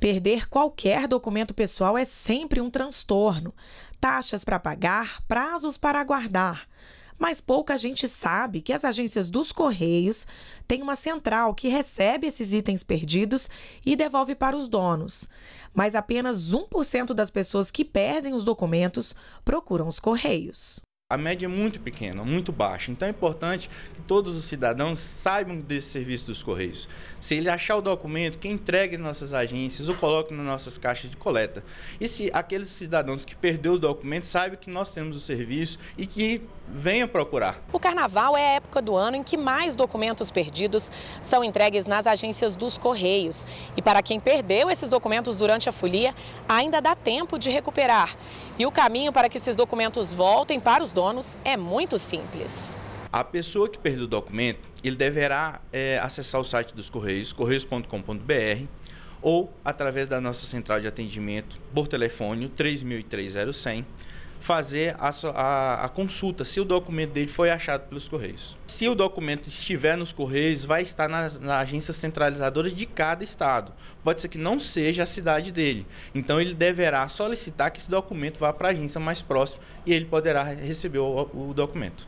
Perder qualquer documento pessoal é sempre um transtorno. Taxas para pagar, prazos para aguardar. Mas pouca gente sabe que as agências dos Correios têm uma central que recebe esses itens perdidos e devolve para os donos. Mas apenas 1% das pessoas que perdem os documentos procuram os Correios. A média é muito pequena, muito baixa. Então é importante que todos os cidadãos saibam desse serviço dos Correios. Se ele achar o documento, que entregue nas nossas agências ou coloque nas nossas caixas de coleta. E se aqueles cidadãos que perderam o documento saibam que nós temos o serviço e que venham procurar. O carnaval é a época do ano em que mais documentos perdidos são entregues nas agências dos Correios. E para quem perdeu esses documentos durante a folia, ainda dá tempo de recuperar. E o caminho para que esses documentos voltem para os donos é muito simples. A pessoa que perdeu o documento, ele deverá é, acessar o site dos Correios, correios.com.br, ou através da nossa central de atendimento por telefone 3003 fazer a, a, a, consulta se o documento dele foi achado pelos Correios. Se o documento estiver nos Correios, vai estar nas, nas agências centralizadoras de cada estado. Pode ser que não seja a cidade dele. Então ele deverá solicitar que esse documento vá para a agência mais próxima e ele poderá receber o, o documento.